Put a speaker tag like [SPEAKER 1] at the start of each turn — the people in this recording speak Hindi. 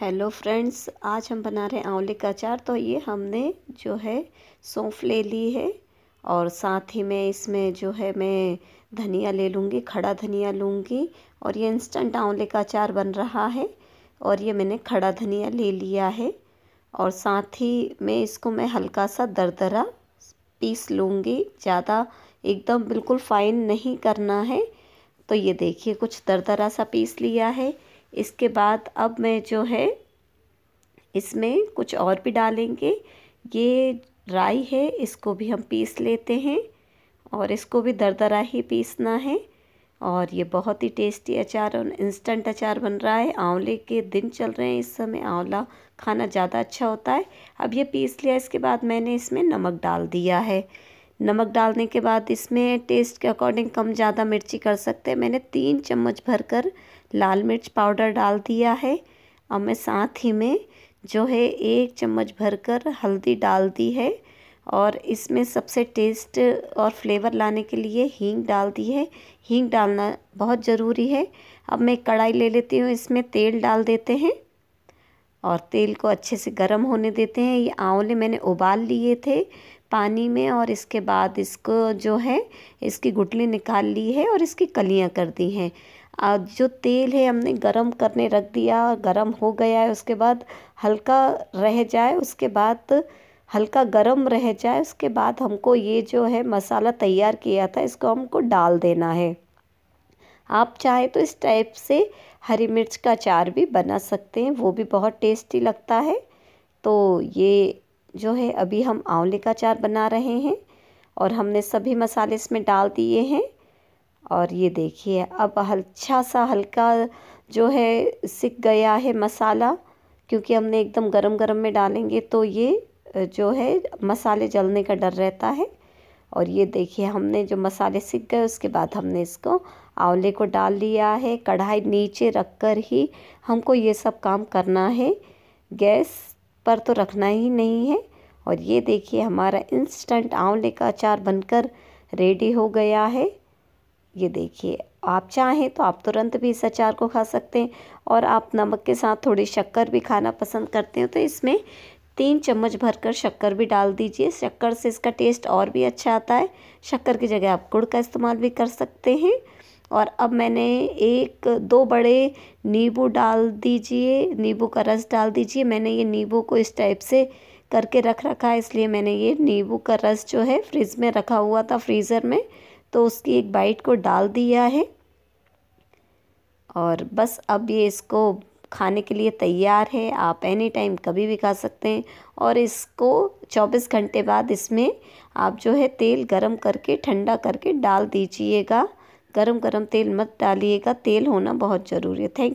[SPEAKER 1] हेलो फ्रेंड्स आज हम बना रहे हैं आंवले का अचार तो ये हमने जो है सौंफ ले ली है और साथ ही में इसमें जो है मैं धनिया ले लूँगी खड़ा धनिया लूँगी और ये इंस्टेंट आंवले का अचार बन रहा है और ये मैंने खड़ा धनिया ले लिया है और साथ ही में इसको मैं हल्का सा दरदरा पीस लूँगी ज़्यादा एकदम बिल्कुल फाइन नहीं करना है तो ये देखिए कुछ दरदरा सा पीस लिया है इसके बाद अब मैं जो है इसमें कुछ और भी डालेंगे ये राई है इसको भी हम पीस लेते हैं और इसको भी दरदरा ही पीसना है और ये बहुत ही टेस्टी अचार और इंस्टेंट अचार बन रहा है आंवले के दिन चल रहे हैं इस समय आंवला खाना ज़्यादा अच्छा होता है अब ये पीस लिया इसके बाद मैंने इसमें नमक डाल दिया है नमक डालने के बाद इसमें टेस्ट के अकॉर्डिंग कम ज़्यादा मिर्ची कर सकते हैं मैंने तीन चम्मच भरकर कर लाल मिर्च पाउडर डाल दिया है और मैं साथ ही में जो है एक चम्मच भरकर हल्दी डाल दी है और इसमें सबसे टेस्ट और फ्लेवर लाने के लिए हींग डाल दी है हींग डालना बहुत ज़रूरी है अब मैं कढ़ाई ले लेती हूँ इसमें तेल डाल देते हैं और तेल को अच्छे से गर्म होने देते हैं ये आंवले मैंने उबाल लिए थे पानी में और इसके बाद इसको जो है इसकी गुटली निकाल ली है और इसकी कलियाँ कर दी हैं जो तेल है हमने गरम करने रख दिया गरम हो गया है उसके बाद हल्का रह जाए उसके बाद हल्का गरम रह जाए उसके बाद हमको ये जो है मसाला तैयार किया था इसको हमको डाल देना है आप चाहे तो इस टाइप से हरी मिर्च का अचार भी बना सकते हैं वो भी बहुत टेस्टी लगता है तो ये जो है अभी हम आंवले का अचार बना रहे हैं और हमने सभी मसाले इसमें डाल दिए हैं और ये देखिए अब अच्छा सा हल्का जो है सिक गया है मसाला क्योंकि हमने एकदम गरम गरम में डालेंगे तो ये जो है मसाले जलने का डर रहता है और ये देखिए हमने जो मसाले सिक गए उसके बाद हमने इसको आंवले को डाल लिया है कढ़ाई नीचे रख कर ही हमको ये सब काम करना है गैस पर तो रखना ही नहीं है और ये देखिए हमारा इंस्टेंट आंवले का अचार बनकर रेडी हो गया है ये देखिए आप चाहें तो आप तुरंत भी इस अचार को खा सकते हैं और आप नमक के साथ थोड़ी शक्कर भी खाना पसंद करते हैं तो इसमें तीन चम्मच भरकर शक्कर भी डाल दीजिए शक्कर से इसका टेस्ट और भी अच्छा आता है शक्कर की जगह आप गुड़ का इस्तेमाल भी कर सकते हैं और अब मैंने एक दो बड़े नींबू डाल दीजिए नींबू का रस डाल दीजिए मैंने ये नींबू को इस टाइप से करके रख रखा है इसलिए मैंने ये नींबू का रस जो है फ्रिज में रखा हुआ था फ्रीज़र में तो उसकी एक बाइट को डाल दिया है और बस अब ये इसको खाने के लिए तैयार है आप एनी टाइम कभी भी खा सकते हैं और इसको 24 घंटे बाद इसमें आप जो है तेल गरम करके ठंडा करके डाल दीजिएगा गरम गरम तेल मत डालिएगा तेल होना बहुत ज़रूरी है थैंक यू